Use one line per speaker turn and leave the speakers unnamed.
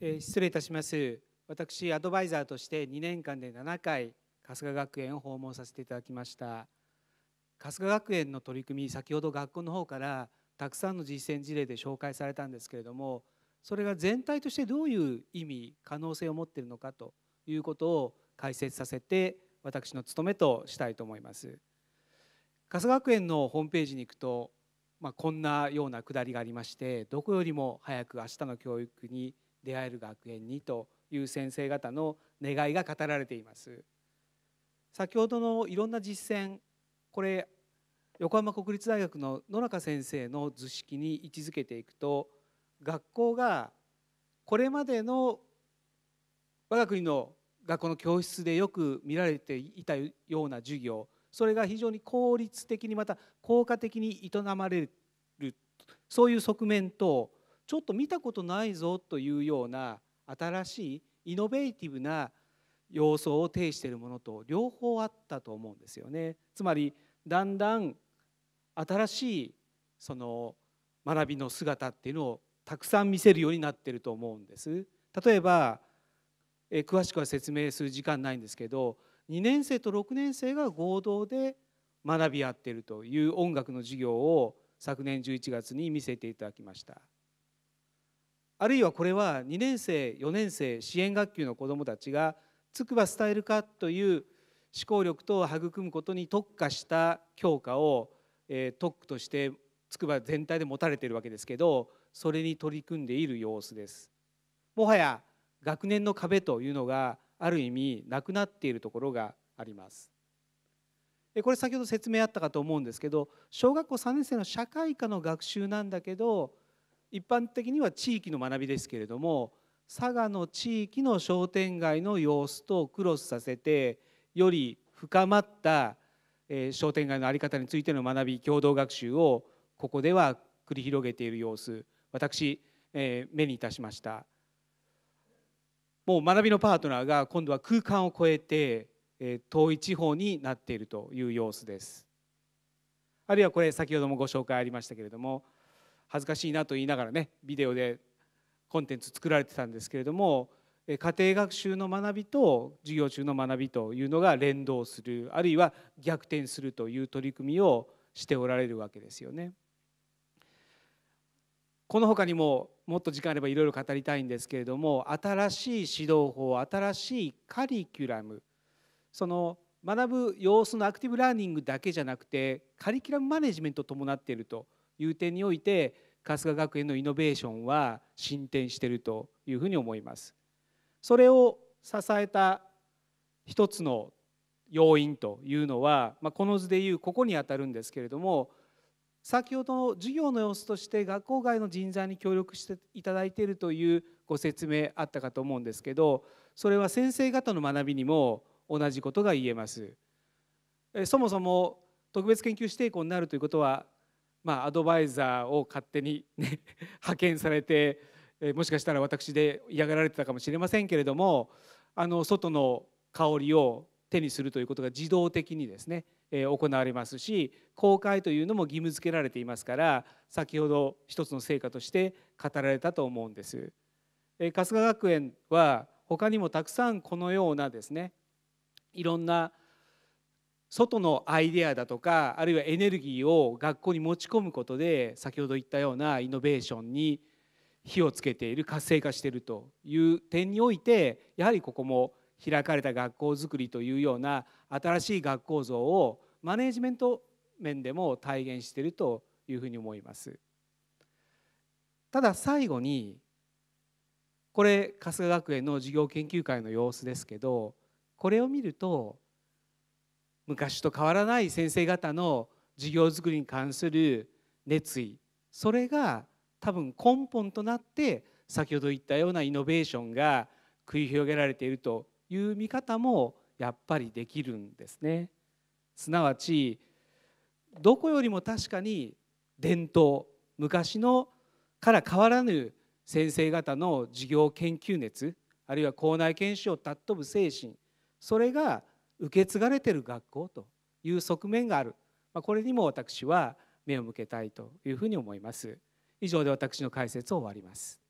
え失礼いたします私アドバイザーとして2年間で7回春日学園を訪問させていただきました春日学園の取り組み先ほど学校の方からたくさんの実践事例で紹介されたんですけれどもそれが全体としてどういう意味可能性を持っているのかということを解説させて私の務めとしたいと思います春日学園のホームページに行くと、まあ、こんなようなくだりがありましてどこよりも早く明日の教育に出会える学園にという先生方の願いが語られています先ほどのいろんな実践これ横浜国立大学の野中先生の図式に位置づけていくと学校がこれまでの我が国の学校の教室でよく見られていたような授業それが非常に効率的にまた効果的に営まれるそういう側面とちょっと見たことないぞというような新しいイノベーティブな様相を呈しているものと両方あったと思うんですよね。つまりだんだん新しいその学びの姿っていうのをたくさん見せるようになってると思うんです。例えばえ詳しくは説明する時間ないんですけど2年生と6年生が合同で学び合ってるという音楽の授業を昨年11月に見せていただきました。あるいはこれは2年生4年生支援学級の子どもたちがつくばスタイル化という思考力と育むことに特化した教科を、えー、特区としてつくば全体で持たれているわけですけどそれに取り組んでいる様子ですもはや学年の壁というのがある意味なくなっているところがありますこれ先ほど説明あったかと思うんですけど小学校3年生の社会科の学習なんだけど一般的には地域の学びですけれども佐賀の地域の商店街の様子とクロスさせてより深まった、え商店街の在り方についての学び共同学習をここでは繰り広げている様子私、え目にいたしましたもう学びのパートナーが今度は空間を超えて、え遠い地方になっているという様子ですあるいはこれ先ほどもご紹介ありましたけれども恥ずかしいなと言いながらねビデオでコンテンツ作られてたんですけれども家庭学習の学びと授業中の学びというのが連動するあるいは逆転するという取り組みをしておられるわけですよね。この他にももっと時間あればいろいろ語りたいんですけれども新しい指導法新しいカリキュラムその学ぶ様子のアクティブラーニングだけじゃなくてカリキュラムマネジメントを伴っているという点において春日学園のイノベーションは進展しているというふうに思います。それを支えた一つの要因というのは、まあ、この図でいうここにあたるんですけれども先ほどの授業の様子として学校外の人材に協力していただいているというご説明あったかと思うんですけどそれは先生方の学びにも同じことが言えます。そもそも特別研究指定校になるということはまあ、アドバイザーを勝手に、ね、派遣されて、えもしかしたら私で嫌がられてたかもしれませんけれどもあの外の香りを手にするということが自動的にですね、え行われますし公開というのも義務付けられていますから先ほど一つの成果として語られたと思うんです。え春日学園は他にもたくさんこのようなですねいろんな外のアイデアだとかあるいはエネルギーを学校に持ち込むことで先ほど言ったようなイノベーションに火をつけている活性化しているという点においてやはりここも開かれた学校づくりというような新しい学校像をマネジメント面でも体現しているというふうに思います。ただ最後にこれ春日学園の授業研究会の様子ですけどこれを見ると昔と変わらない先生方の授業づくりに関する熱意それが多分根本となって先ほど言ったようなイノベーションが繰り広げられているという見方もやっぱりできるんですね。すなわちどこよりも確かに伝統昔のから変わらぬ先生方の授業研究熱あるいは校内研修を尊ぶ精神それが受け継がれてる学校という側面がある、まあ、これにも私は目を向けたいというふうに思います以上で私の解説を終わります